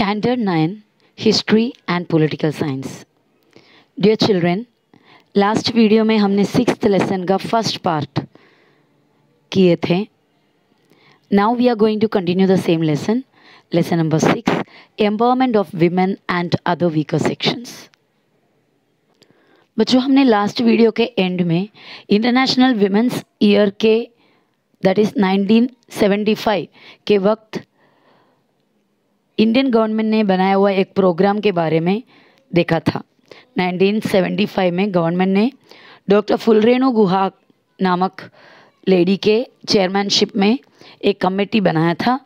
Standard 9 History and Political Science Dear children, last video में हमने six lesson का first part किए थे now we are going to continue the same lesson lesson number six empowerment of women and other weaker sections बच्चों हमने last video के end में international women's year के दैट इज़ 1975 के वक्त इंडियन गवर्नमेंट ने बनाया हुआ एक प्रोग्राम के बारे में देखा था 1975 में गवर्नमेंट ने डॉक्टर फुलरेणु गुहा नामक लेडी के चेयरमैनशिप में एक कमेटी बनाया था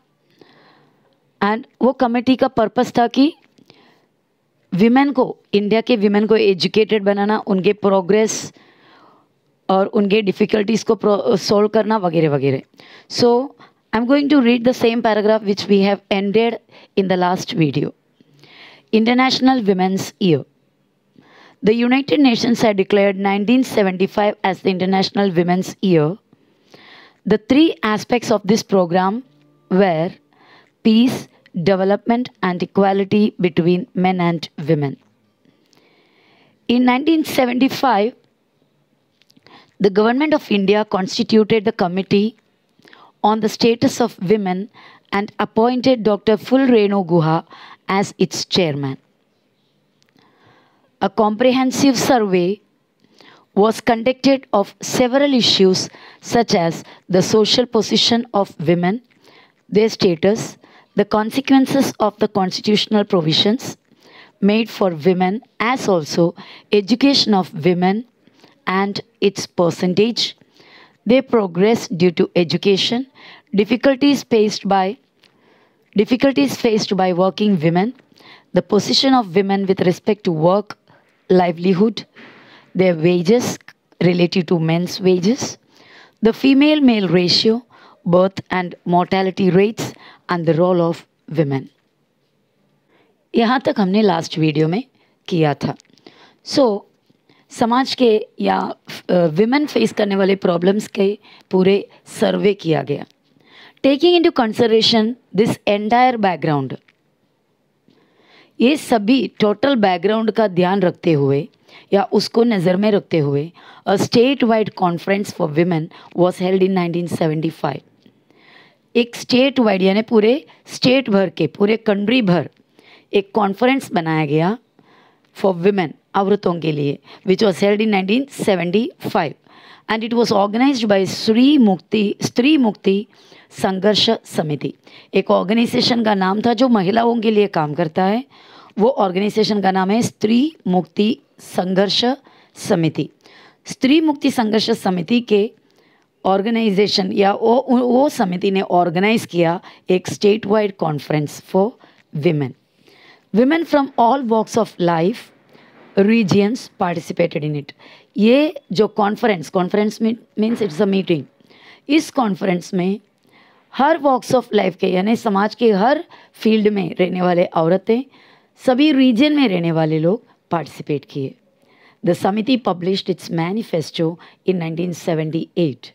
एंड वो कमेटी का पर्पस था कि विमेन को इंडिया के विमेन को एजुकेटेड बनाना उनके प्रोग्रेस और उनके डिफ़िकल्टीज़ को सोल्व करना वगैरह वगैरह सो so, I'm going to read the same paragraph which we have ended in the last video. International Women's Year. The United Nations had declared 1975 as the International Women's Year. The three aspects of this program were peace, development, and equality between men and women. In 1975, the Government of India constituted the Committee on the Status of Women and appointed Dr. Fulreno Guha as its chairman. A comprehensive survey was conducted of several issues such as the social position of women, their status, the consequences of the constitutional provisions made for women as also education of women and its percentage, they progress due to education, difficulties faced by difficulties faced by working women, the position of women with respect to work, livelihood, their wages relative to men's wages, the female male ratio, birth and mortality rates, and the role of women. यहाँ तक हमने last video में किया था so, समाज के या women face करने वाले प्रॉब्लम्स के पूरे सर्वे किया गया taking into consideration this entire background ये सभी टोटल बैकग्राउंड का ध्यान रखते हुए या उसको नज़र में रखते हुए a state wide conference for women was held in 1975 एक स्टेट वाइड यानी पूरे स्टेट भर के पूरे कंट्री भर एक कॉन्फ्रेंस बनाया गया फॉर विमेन औरतों के लिए which was held in nineteen seventy five and it was organise by Stree Mukti स्त्री मुक्ति संघर्ष समिति एक ऑर्गेनाइजेशन का नाम था जो महिलाओं के लिए काम करता है वो ऑर्गेनाइजेशन का नाम है स्त्री मुक्ति संघर्ष समिति स्त्री मुक्ति संघर्ष समिति के ऑर्गेनाइजेशन या वो वो समिति ने ऑर्गेनाइज किया एक state wide conference for women women from all walks of life regions participated in it. ये जो conference conference means it's a meeting इस कॉन्फ्रेंस में हर वॉक्स ऑफ लाइफ के यानी समाज के हर फील्ड में रहने वाले औरतें सभी रीजन में रहने वाले लोग पार्टिसिपेट किए the Samiti published its manifesto in 1978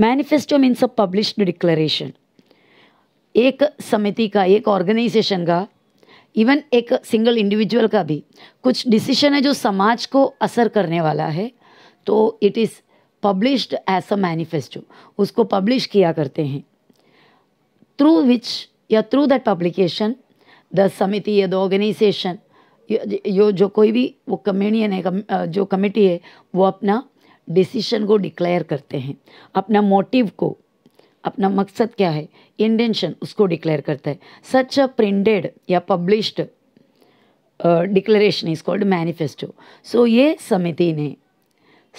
manifesto means a published declaration एक समिति का एक ऑर्गेनाइजेशन का इवन एक सिंगल इंडिविजुअल का भी कुछ डिसीशन है जो समाज को असर करने वाला है तो it is published as a manifesto उसको पब्लिश किया करते हैं थ्रू विच या थ्रू दैट पब्लिकेशन द समिति या द ऑर्गेनाइजेशन यो जो कोई भी वो कम्यूनियन है कम, जो कमेटी है वो अपना डिसीशन को डिक्लेयर करते हैं अपना मोटिव को अपना मकसद क्या है इंटेंशन उसको डिक्लेयर करता है सच अ प्रिंटेड या published declaration is called manifesto so ये समिति ने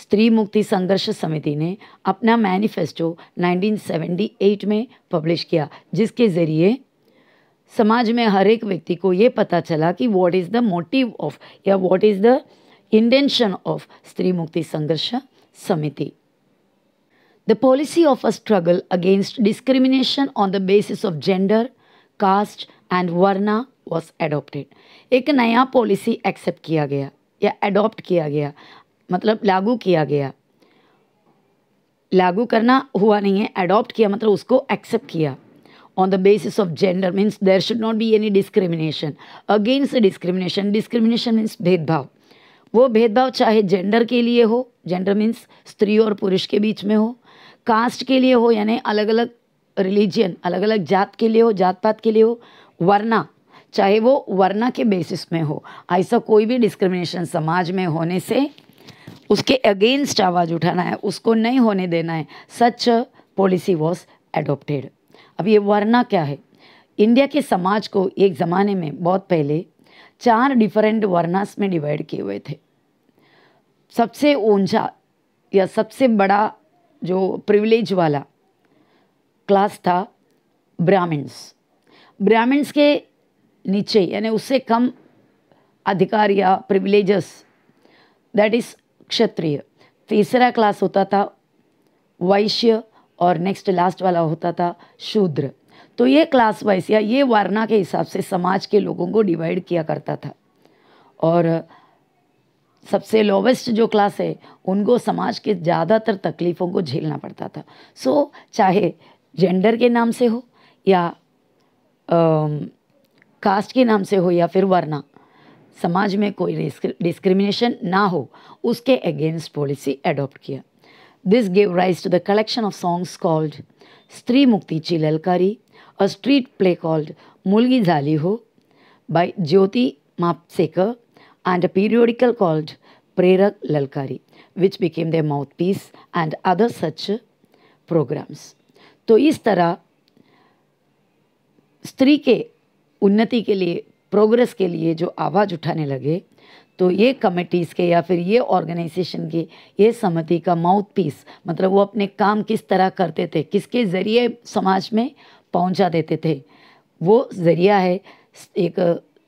स्त्री मुक्ति संघर्ष समिति ने अपना मैनिफेस्टो 1978 में पब्लिश किया जिसके ज़रिए समाज में हर एक व्यक्ति को ये पता चला कि what is the motive of या what is the intention of Stree Mukti संघर्ष समिति The policy of a struggle against discrimination on the basis of gender, caste and varna was adopted एक नया पॉलिसी एक्सेप्ट किया गया या एडॉप्ट किया गया मतलब लागू किया गया लागू करना हुआ नहीं है एडॉप्ट किया मतलब उसको एक्सेप्ट किया on the basis of gender means there should not be any discrimination against discrimination discrimination means भेदभाव वो भेदभाव चाहे जेंडर के लिए हो जेंडर मीन्स स्त्री और पुरुष के बीच में हो कास्ट के लिए हो यानी अलग अलग रिलीजन अलग अलग जात के लिए हो जात पात के लिए हो वरना चाहे वो वरना के बेसिस में हो ऐसा कोई भी डिस्क्रिमिनेशन समाज में होने से उसके अगेंस्ट आवाज़ उठाना है उसको नहीं होने देना है सच पॉलिसी वॉज एडोप्टेड अब ये वरना क्या है इंडिया के समाज को एक ज़माने में बहुत पहले चार डिफरेंट वर्नास में डिवाइड किए हुए थे सबसे ऊंचा या सबसे बड़ा जो प्रिविलेज वाला क्लास था ब्राह्मण्स ब्राह्मण्स के नीचे यानी उससे कम अधिकार या प्रिविलेजस दैट इज़ क्षत्रिय तीसरा क्लास होता था वैश्य और नेक्स्ट लास्ट वाला होता था शूद्र तो ये क्लास वाइज या ये वर्णा के हिसाब से समाज के लोगों को डिवाइड किया करता था और सबसे लोवेस्ट जो क्लास है उनको समाज के ज़्यादातर तकलीफ़ों को झेलना पड़ता था सो so, चाहे जेंडर के नाम से हो या कास्ट के नाम से हो या फिर वरना समाज में कोई डिस्क्रिमिनेशन ना हो उसके अगेंस्ट पॉलिसी एडॉप्ट किया this gave rise to the collection of songs called Stree Chi Lalkari a street play called Mulgi Jhali Ho by Jyoti Mhapsekar and a periodical called Prerak Lalkari, which became their mouthpiece and other such programs. तो इस तरह स्त्री के उन्नति के लिए progress के लिए जो आवाज़ उठाने लगे तो ये कमेटीज़ के या फिर ये ऑर्गेनाइजेशन की ये समिति का माउथ पीस मतलब वो अपने काम किस तरह करते थे किसके ज़रिए समाज में पहुंचा देते थे वो ज़रिया है एक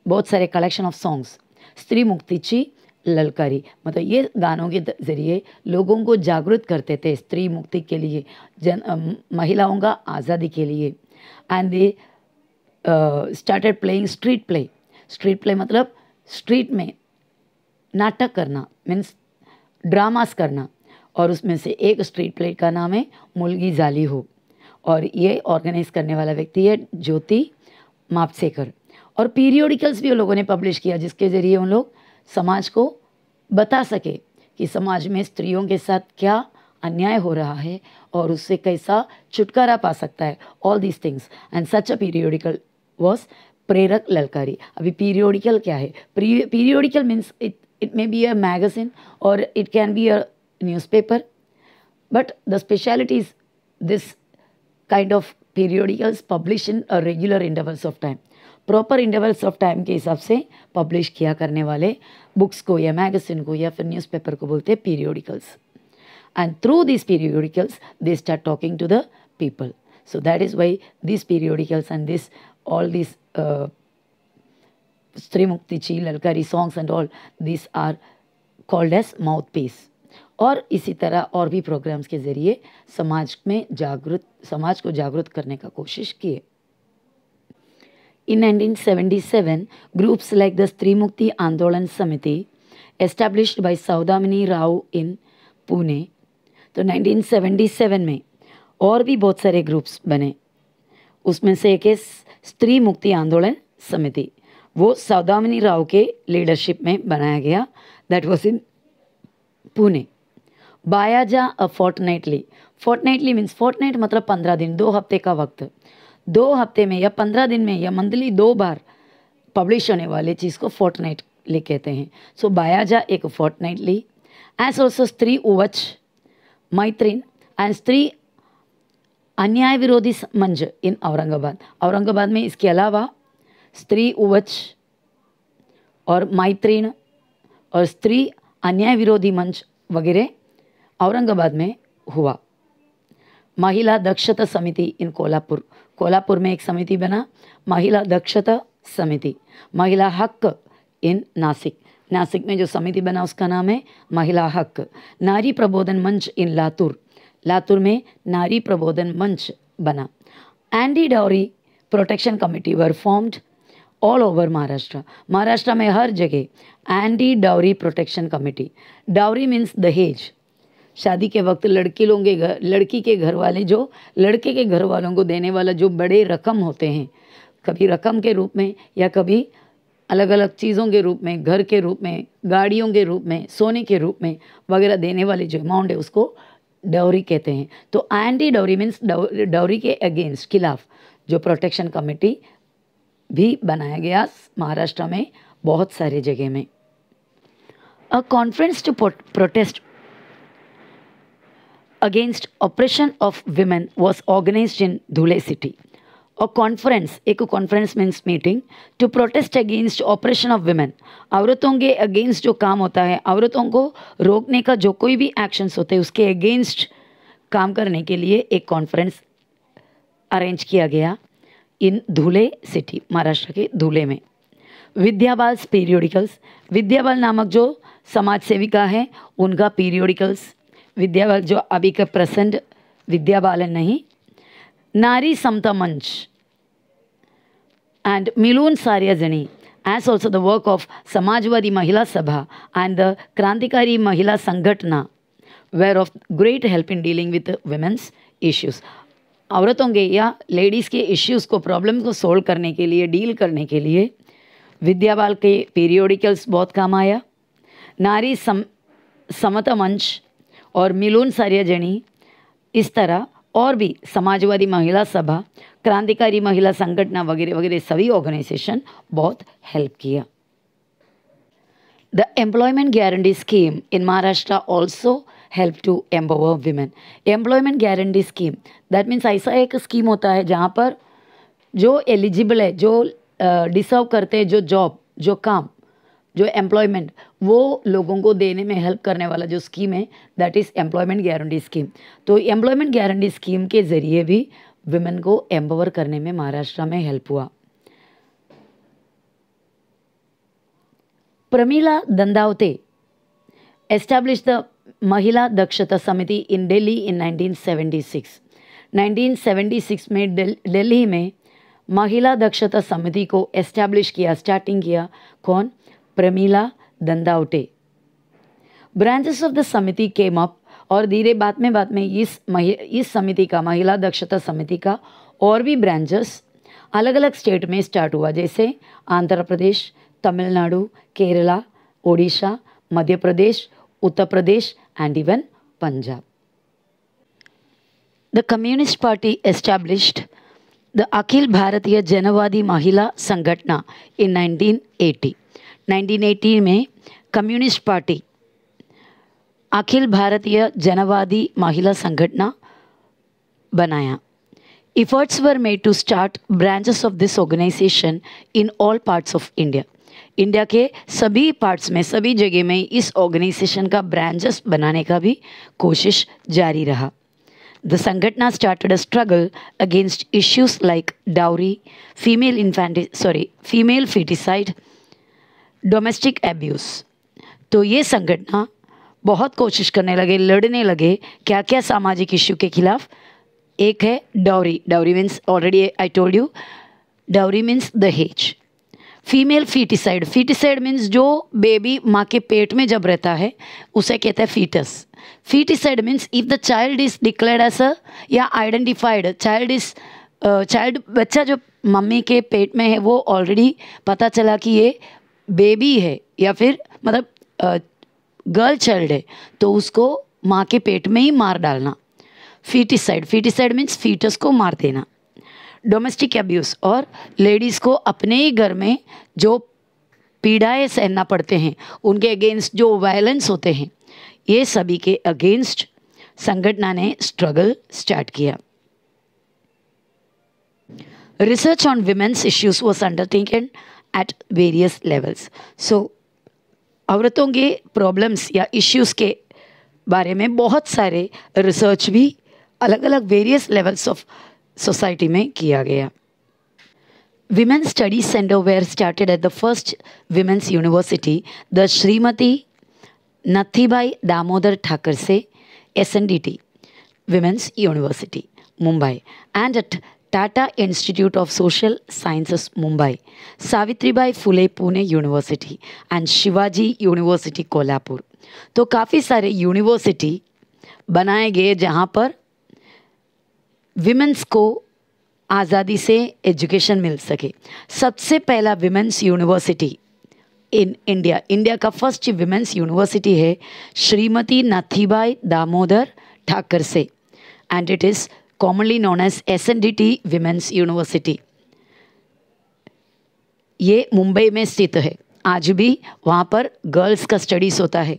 बहुत सारे कलेक्शन ऑफ सॉन्ग्स स्त्री मुक्ति ची ललकारी मतलब ये गानों के ज़रिए लोगों को जागरूक करते थे स्त्री मुक्ति के लिए जन महिलाओं का आज़ादी के लिए and they started playing street play street play मतलब स्ट्रीट में नाटक करना मीन्स ड्रामास करना और उसमें से एक स्ट्रीट प्ले का नाम है मुलगी जाली हो और ये ऑर्गेनाइज करने वाला व्यक्ति है ज्योति मापसेकर और पीरियोडिकल्स भी उन लोगों ने पब्लिश किया जिसके ज़रिए उन लोग समाज को बता सके कि समाज में स्त्रियों के साथ क्या अन्याय हो रहा है और उससे कैसा छुटकारा पा सकता है all these things and such a periodical was Prerak Lalkari अभी पीरियोडिकल क्या है periodical means it it may be a magazine और it can be a newspaper but the speciality is this kind of periodicals publish in a regular intervals of time proper intervals of time के हिसाब से publish किया करने वाले books को या magazine को या फिर न्यूज़पेपर को बोलते हैं periodicals and through this periodicals they start talking to the people so that is why this periodicals and this all this Stree Mukti Chi Lalkari songs and all this are called as mouthpiece और इसी तरह और भी programmes के ज़रिए समाज में जागरूक समाज को जागरूक करने का कोशिश किए In 1977, groups like the Stri Mukti Andolan Samiti, established by Saudamini Rao in Pune, तो 1977 में और भी बहुत सारे ग्रुप्स बने उसमें से एक स्त्री मुक्ति आंदोलन समिति वो सौदामिनी राव के लीडरशिप में बनाया गया that was in Pune Baija a fortnightly fortnightly means fortnight मतलब पंद्रह दिन दो हफ्ते का वक्त दो हफ्ते में या पंद्रह दिन में या मंथली दो बार पब्लिश होने वाले चीज़ को ले कहते हैं सो so, बायाजा एक फोर्टनाइटली एज ऑल्सो स्त्री उवच मैत्रीन एंड स्त्री अन्याय विरोधी मंज इन औरंगाबाद औरंगाबाद में इसके अलावा स्त्री उवच और मैत्रीन और स्त्री अन्याय विरोधी मंच वगैरह औरंगाबाद में हुआ महिला दक्षता समिति इन कोल्हापुर कोल्हापुर में एक समिति बना महिला दक्षता समिति महिला हक इन नासिक नासिक में जो समिति बना उसका नाम है महिला हक नारी प्रबोधन मंच इन लातूर लातूर में नारी प्रबोधन मंच बना anti dowry protection committee were formed all over Maharashtra Maharashtra में हर जगह anti dowry protection committee dowry means दहेज शादी के वक्त लड़की लोगों के घर लड़की के घर वाले जो लड़के के घर वालों को देने वाला जो बड़े रकम होते हैं कभी रकम के रूप में या कभी अलग अलग चीज़ों के रूप में घर के रूप में गाड़ियों के रूप में सोने के रूप में वगैरह देने वाले जो अमाउंट है उसको डौरी कहते हैं तो एंटी डौरी मीन्स डौरी के अगेंस्ट खिलाफ जो प्रोटेक्शन कमेटी भी बनाया गया महाराष्ट्र में बहुत सारे जगह में a conference to protest against oppression of women was organized in Dhule city. A conference, एक conference means meeting, to protest against oppression of women. औरतों के against जो काम होता है औरतों को रोकने का जो कोई भी actions होते हैं उसके against काम करने के लिए एक conference अरेंज किया गया इन धूले सिटी महाराष्ट्र के धूले में विद्याबाल पीरियोडिकल्स विद्याबाल नामक जो समाज सेविका है उनका पीरियोडिकल्स विद्या जो अभी का प्रसन्न विद्या बालन नहीं Nari Samata Manch and Milun Saryajani as also the work of Samajwadi Mahila Sabha and the Krantikari Mahila Sanghatana were of great help in dealing with women's issues औरतों के या लेडीज़ के इश्यूज़ को प्रॉब्लम को सोल्व करने के लिए डील करने के लिए विद्या बाल के पीरियोडिकल्स बहुत काम आया नारी सम समता मंच और मिलून सार्यजनी इस तरह और भी समाजवादी महिला सभा क्रांतिकारी महिला संगठन वगैरह वगैरह सभी ऑर्गेनाइजेशन बहुत हेल्प किया the employment guarantee scheme in Maharashtra also help to empower women employment guarantee scheme that means ऐसा एक स्कीम होता है जहाँ पर जो एलिजिबल है जो डिसर्व करते हैं जो जॉब जो काम जो एम्प्लॉयमेंट वो लोगों को देने में हेल्प करने वाला जो स्कीम है that is employment guarantee scheme तो एम्प्लॉयमेंट गारंटी स्कीम के ज़रिए भी वुमेन को एम्पावर करने में महाराष्ट्र में हेल्प हुआ प्रमीला दंदावते एस्टैब्लिश द महिला दक्षता समिति इन दिल्ली इन 1976 1976 में दिल्ली में महिला दक्षता समिति को एस्टैब्लिश किया स्टार्टिंग किया कौन Pramila Dandavate branches of the samiti came up और धीरे बाद में बाद में इस इस समिति का महिला दक्षता समिति का और भी ब्रांचेस अलग अलग स्टेट में स्टार्ट हुआ जैसे Andhra Pradesh Tamil Nadu Kerala Odisha Madhya Pradesh Uttar Pradesh and even Punjab the communist party established the Akhil Bharatiya Janwadi महिला Sanghatna इन 1980. 1980 में कम्युनिस्ट पार्टी अखिल भारतीय जनवादी महिला संगठन बनाया efforts were made to start branches of this organization in all parts of India India के सभी पार्ट्स में सभी जगह में इस ऑर्गेनाइजेशन का ब्रांचेस बनाने का भी कोशिश जारी रहा the Sanghatana started a struggle against issues like dowry female infanti sorry female feticide domestic abuse तो ये संगठना बहुत कोशिश करने लगे लड़ने लगे क्या क्या सामाजिक इश्यू के खिलाफ एक है dowry dowry means already I told you dowry means दहेज फीमेल फीटिसाइड फीटिसाइड मीन्स जो बेबी माँ के पेट में जब रहता है उसे कहते हैं foetus feticide means if the child is declared as a या आइडेंटिफाइड चाइल्ड इज़ चाइल्ड बच्चा जो मम्मी के पेट में है वो ऑलरेडी पता चला कि ये बेबी है या फिर मतलब गर्ल चाइल्ड है तो उसको माँ के पेट में ही मार डालना फीटिसाइड फीटिसाइड मीन्स फीटस को मार देना डोमेस्टिक अब्यूज़ और लेडीज़ को अपने ही घर में जो पीड़ाएँ सहना पड़ते हैं उनके अगेंस्ट जो वायलेंस होते हैं ये सभी के अगेंस्ट संगठना ने स्ट्रगल स्टार्ट किया research on women's issues was undertaken at various levels. So औरतों के प्रॉब्लम्स या इश्यूज़ के बारे में बहुत सारे रिसर्च भी अलग अलग वेरियस लेवल्स ऑफ सोसाइटी में किया गया Women Studies Center were started at the first women's university, the Srimati Nathibai Damodar Thakurse SNDT Women's University, Mumbai, and at Tata institute of social sciences Mumbai Savitribai Phule Pune university and Shivaji university Kolhapur तो काफ़ी सारे university बनाए गए जहाँ पर विमेंस को आज़ादी से एजुकेशन मिल सके सबसे पहला women's university in India India का फर्स्ट विमेंस यूनिवर्सिटी है श्रीमती नाथीबाई दामोदर ठाकर से and it is commonly known as SNDT Women's University, ये मुंबई में स्थित है आज भी वहाँ पर गर्ल्स का स्टडीज़ होता है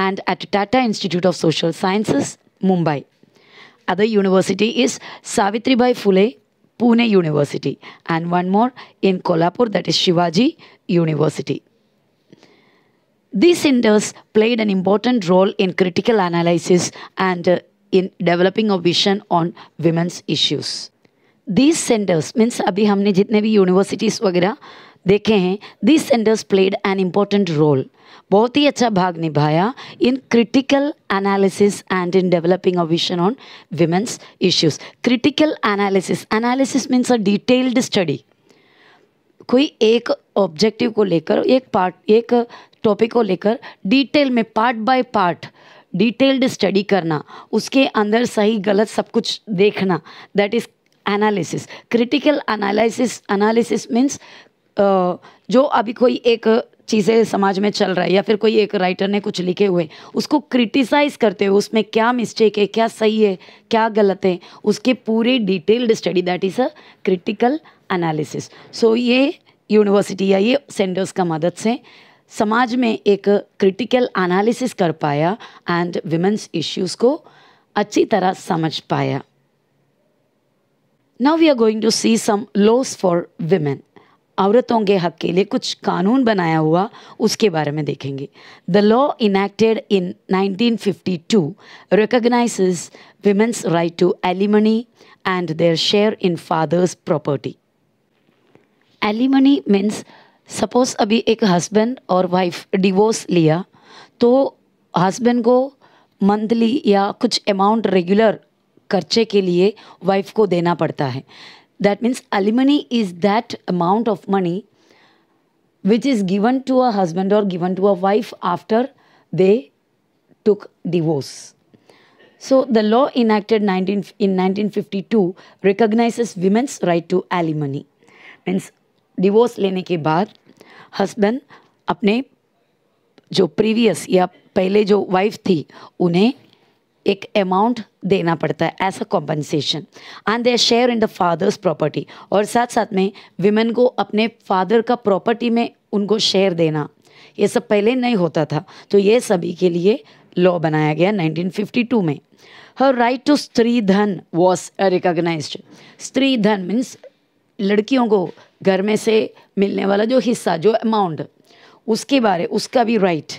and at Tata Institute of Social Sciences, Mumbai. Other university is Savitribai Phule, Pune University, and one more in Kolhapur, that is Shivaji University. These centers played an important role in critical analysis and uh, in developing a vision on women's issues. These centers, means अभी हमने जितने भी universities वगैरह देखे हैं this centres played an important role बहुत ही अच्छा भाग निभाया in critical analysis and in developing a vision on women's issues critical analysis analysis means a detailed study कोई एक ऑब्जेक्टिव को लेकर एक पार्ट एक टॉपिक को लेकर डिटेल में part by part detailed study करना उसके अंदर सही गलत सब कुछ देखना that is analysis critical analysis analysis means जो अभी कोई एक चीज़ें समाज में चल रहा है या फिर कोई एक राइटर ने कुछ लिखे हुए उसको क्रिटिसाइज़ करते हुए उसमें क्या मिस्टेक है क्या सही है क्या गलत है उसके पूरे detailed study that is a critical analysis so ये यूनिवर्सिटी या ये सेंटर्स का मदद से समाज में एक क्रिटिकल एनालिसिस कर पाया एंड विमेंस इश्यूज़ को अच्छी तरह समझ पाया now we are going to see some laws for women औरतों के हक के लिए कुछ कानून बनाया हुआ उसके बारे में देखेंगे the law enacted in 1952 recognize women's right to alimony and their share in father's property alimony means suppose अभी एक हस्बैंड और वाइफ डिवोर्स लिया तो हस्बैंड को मंथली या कुछ अमाउंट रेगुलर खर्चे के लिए वाइफ को देना पड़ता है that means alimony is that amount of money which is given to a husband और given to a wife after they took divorce so the law in enacted in nineteen fifty two recognize women's right to alimony means divorce लेने के बाद husband अपने जो previous या पहले जो wife थी उन्हें एक अमाउंट देना पड़ता है as a compensation and their share in the father's property और साथ साथ में विमेन को अपने फादर का प्रॉपर्टी में उनको शेयर देना ये सब पहले नहीं होता था तो ये सभी के लिए लॉ बनाया गया 1952 में हर राइट टू स्त्री धन वॉज रिकोगनाइज स्त्री धन मीन्स लड़कियों को घर में से मिलने वाला जो हिस्सा जो अमाउंट उसके बारे उसका भी right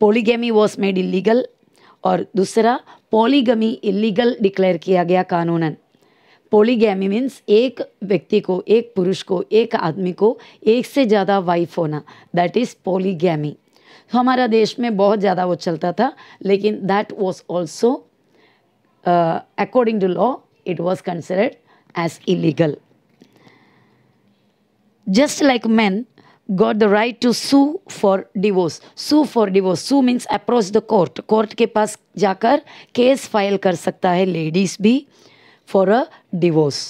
polygamy was made illegal और दूसरा पोलीगमी इलीगल डिक्लेयर किया गया कानूनन पोलीगैमी मीन्स एक व्यक्ति को एक पुरुष को एक आदमी को एक से ज़्यादा वाइफ होना दैट इज़ पोलीगैमी हमारा देश में बहुत ज़्यादा वो चलता था लेकिन that was also according to law it was considered as illegal just like men got the right to sue for divorce. Sue for divorce. Sue means approach the court. Court ke pas jaakar case file kar sakta hai ladies bhi for a divorce.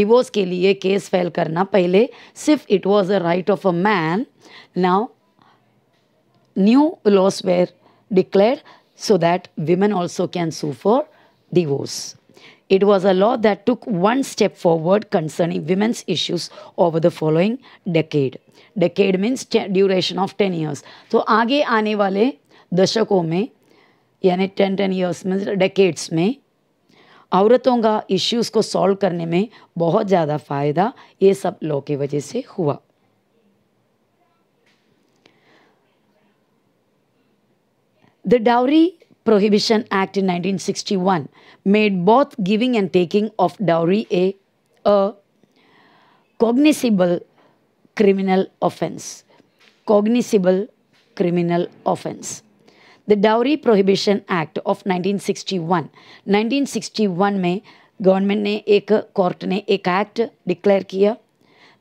Divorce ke liye case file karna pehle sif it was a right of a man. Now new laws were declared so that women also can sue for divorce. It was a law that took one step forward concerning women's issues over the following decade. Decade means duration of 10 years. so aage aane wale dashakon mein yani 10 10 years means decades mein औरतों का issues को solve करने में बहुत ज़्यादा फ़ायदा ये सब लॉ की वजह से हुआ The dowry Prohibition Act in 1961 made both giving and taking of dowry a, a cognizable criminal offence Cognizable criminal offence The Dowry Prohibition Act of 1961. 1961 में government ने एक court ने एक act declare किया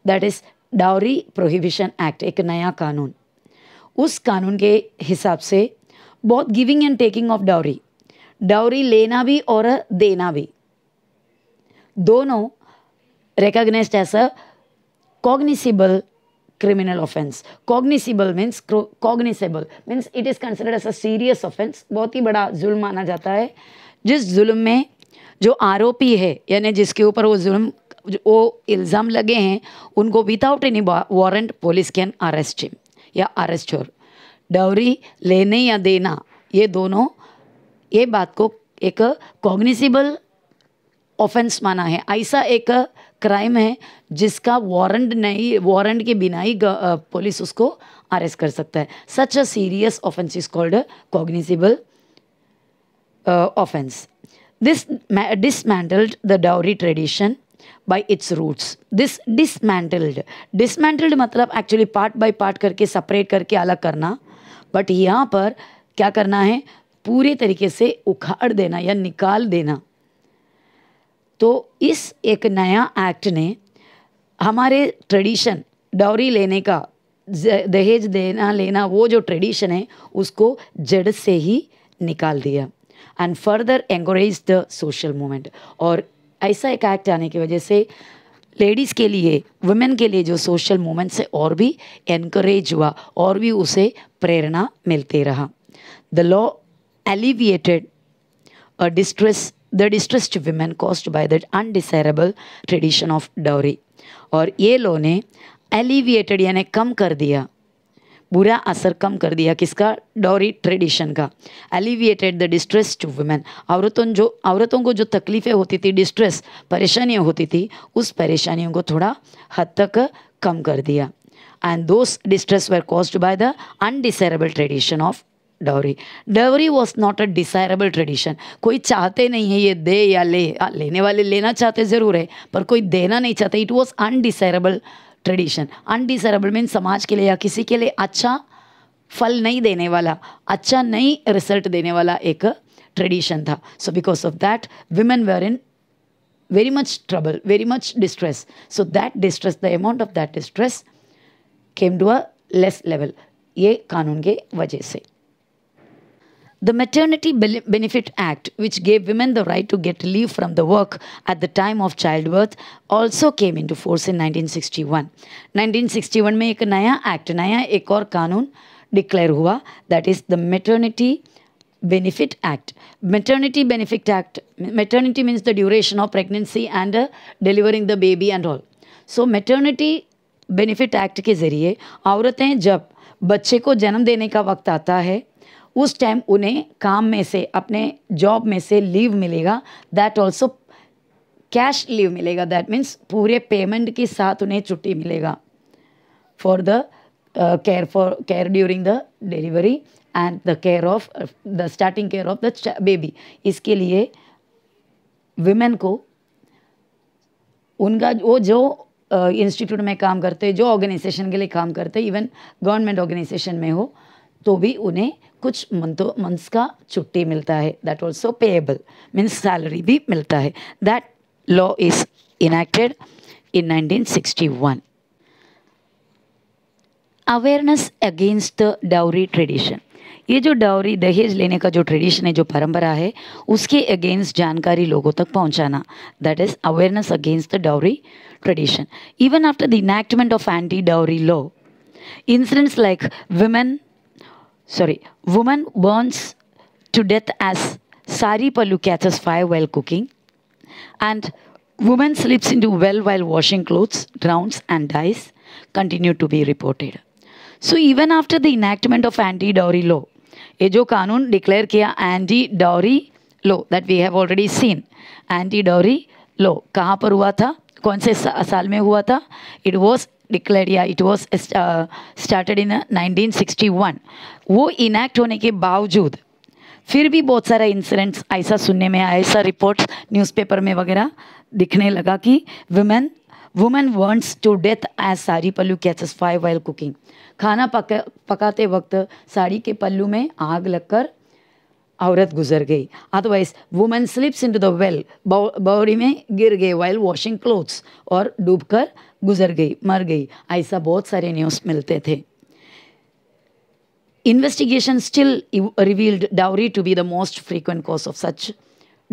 that is dowry prohibition act एक नया कानून उस कानून के हिसाब से बहुत giving and taking of dowry dowry लेना भी और देना भी दोनों recognize as a cognizable criminal offence cognizable means cognizable means it is considered as a serious offence बहुत ही बड़ा जुल्म माना जाता है जिस जुल्म में जो आरोपी है यानी जिसके ऊपर वो जुल्म वो इल्ज़ाम लगे हैं उनको without any warrant police can arrest या अरेस्ट डौरी लेने या देना ये दोनों ये बात को एक कॉग्निसिबल ऑफेंस माना है ऐसा एक क्राइम है जिसका वारंट नहीं वारंट के बिना ही पुलिस उसको अरेस्ट कर सकता है such a serious offence is called cognizable offence this dismantled the dowry tradition by its roots this dismantled dismantled मतलब एक्चुअली पार्ट बाय पार्ट करके सेपरेट करके अलग करना बट यहाँ पर क्या करना है पूरे तरीके से उखाड़ देना या निकाल देना तो इस एक नया एक्ट ने हमारे ट्रेडिशन डॉरी लेने का दहेज देना लेना वो जो ट्रेडिशन है उसको जड़ से ही निकाल दिया and further encourage the social movement और ऐसा एक एक्ट आने की वजह से लेडीज़ के लिए वुमेन के लिए जो सोशल मूवमेंट्स है और भी एनकरेज हुआ और भी उसे प्रेरणा मिलते रहा the law alleviated a distress the distressed women caused by that undesirable tradition of dowry और ये लॉ ने एलिविएटेड यानी कम कर दिया बुरा असर कम कर दिया किसका डॉरी ट्रेडिशन का alleviated the distress to women औरतों जो औरतों को जो तकलीफ़ें होती थी डिस्ट्रेस परेशानियाँ होती थी उस परेशानियों को थोड़ा हद तक कम कर दिया and those distress were caused by the undesirable tradition of dowry dowry was not a desirable tradition कोई चाहते नहीं है ये दे या le lene लेने वाले लेना चाहते ज़रूर है पर कोई देना नहीं it it was tradition tradition means samaj समाज के लिए या किसी के लिए अच्छा फल नहीं देने वाला अच्छा नहीं रिजल्ट देने वाला एक ट्रेडिशन था so because of that women were in very much trouble very much distress so that distress the amount of that distress came to a less level. ये कानून के वजह से The Maternity Benefit Act, which gave women the right to get leave from the work at the time of childbirth, also came into force in 1961. 1961 में एक नया act नया एक और कानून डिक्लेयर हुआ that is the maternity benefit act maternity benefit act maternity means the duration of pregnancy and delivering the baby and all so maternity benefit act के ज़रिए औरतें जब बच्चे को जन्म देने का वक्त आता है उस टाइम उन्हें काम में से अपने जॉब में से लीव मिलेगा दैट ऑल्सो कैश लीव मिलेगा दैट मीन्स पूरे पेमेंट के साथ उन्हें छुट्टी मिलेगा for the care for care during the delivery and the care of the starting care of the baby इसके लिए विमेन को उनका वो जो इंस्टीट्यूट में काम करते जो ऑर्गेनाइजेशन के लिए काम करते इवन गवर्नमेंट ऑर्गेनाइजेशन में हो तो भी उन्हें कुछ मंथो मंथ्स का छुट्टी मिलता है that also payable means salary भी मिलता है that law is enacted in 1961. Awareness against the dowry tradition ये जो डाउरी दहेज लेने का जो ट्रेडिशन है जो परंपरा है उसके अगेंस्ट जानकारी लोगों तक पहुंचाना that is awareness against the dowry tradition even after the enactment of anti dowry law incidents like women sorry women burns to death as sari pallu catches fire while cooking and women slips into well while washing clothes drowned and dies continue to be reported so even after the enactment of anti dowry law ये जो कानून declare किया anti dowry law that we have already seen anti dowry law कहाँ पर हुआ था कौन से साल में हुआ था इट वॉज डिक्लेयर या इट वॉज स्टार्टेड इन 1961 वो इनैक्ट होने के बावजूद फिर भी बहुत सारा इंसिडेंट्स ऐसा सुनने में आया ऐसा रिपोर्ट्स न्यूज़पेपर में वगैरह दिखने लगा कि women women burns to death as sari pallu catches fire while cooking खाना पका पकाते वक्त साड़ी के पल्लू में आग लगकर औरत गुजर गई otherwise women slips into the well बॉडी में गिर गए वाइल वॉशिंग क्लोथ्स और डूबकर गुजर गई मर गई ऐसा बहुत सारे न्यूज़ मिलते थे investigation still revealed dowry to be the most frequent cause of such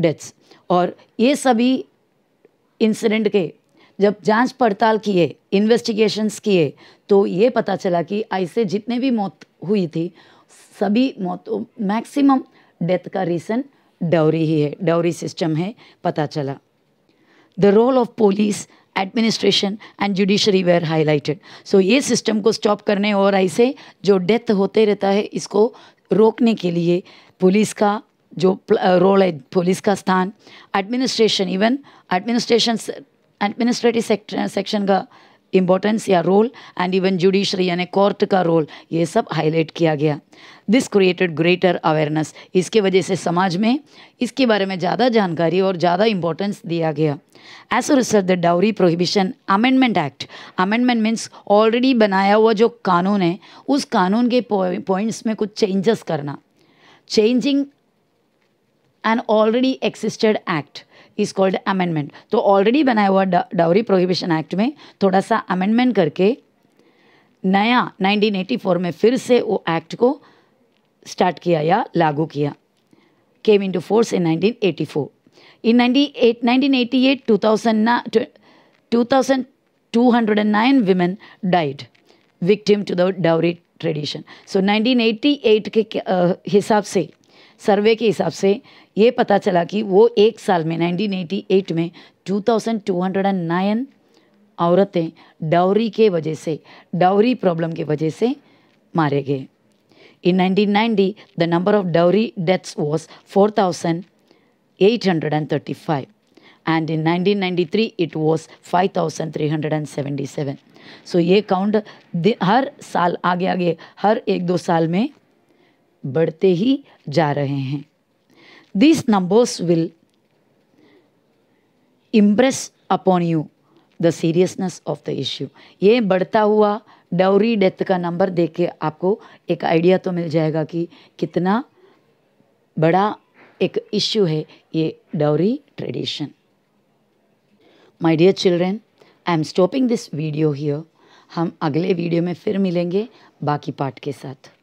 deaths और ये सभी इंसिडेंट के जब जांच पड़ताल किए इन्वेस्टिगेशंस किए तो ये पता चला कि ऐसे जितने भी मौत हुई थी सभी मौत मैक्सिमम डेथ का रीज़न डाउरी ही है डाउरी सिस्टम है पता चला the role of police administration and judiciary were highlighted so ये सिस्टम को स्टॉप करने और ऐसे जो डेथ होते रहता है इसको रोकने के लिए पुलिस का जो रोल है पुलिस का स्थान administration even administration administrative section का इम्पोर्टेंस या रोल एंड इवन जुडिशरी यानी कोर्ट का रोल ये सब हाईलाइट किया गया दिस क्रिएटेड ग्रेटर अवेयरनेस इसके वजह से समाज में इसके बारे में ज़्यादा जानकारी और ज़्यादा इम्पोर्टेंस दिया गया as research the dowry prohibition amendment act amendment means already बनाया हुआ जो कानून है उस कानून के पॉइंट्स में कुछ चेंजेस करना changing an already existed act is called amendment तो ऑलरेडी बनाया हुआ डाउरी प्रोहिबिशन एक्ट में थोड़ा सा अमेंडमेंट करके नया 1984 में फिर से वो एक्ट को स्टार्ट किया या लागू किया came into force in 1984 in 98 1988 2000 2209 women died victim to the dowry tradition so 1988 के हिसाब से सर्वे के हिसाब से ये पता चला कि वो एक साल में 1988 में 2209 औरतें डाउरी के वजह से डाउरी प्रॉब्लम के वजह से मारे गए in 1990 the number of dowry deaths was 4,835 and in 1993 it was 5377 so ये काउंट हर साल आगे आगे हर एक दो साल में बढ़ते ही जा रहे हैं These numbers will impress upon you the seriousness of the issue ये बढ़ता हुआ डाउरी डेथ का नंबर देख के आपको एक आइडिया तो मिल जाएगा कि कितना बड़ा एक इश्यू है ये dowry tradition my dear children I am stopping this video here हम अगले वीडियो में फिर मिलेंगे बाकी पार्ट के साथ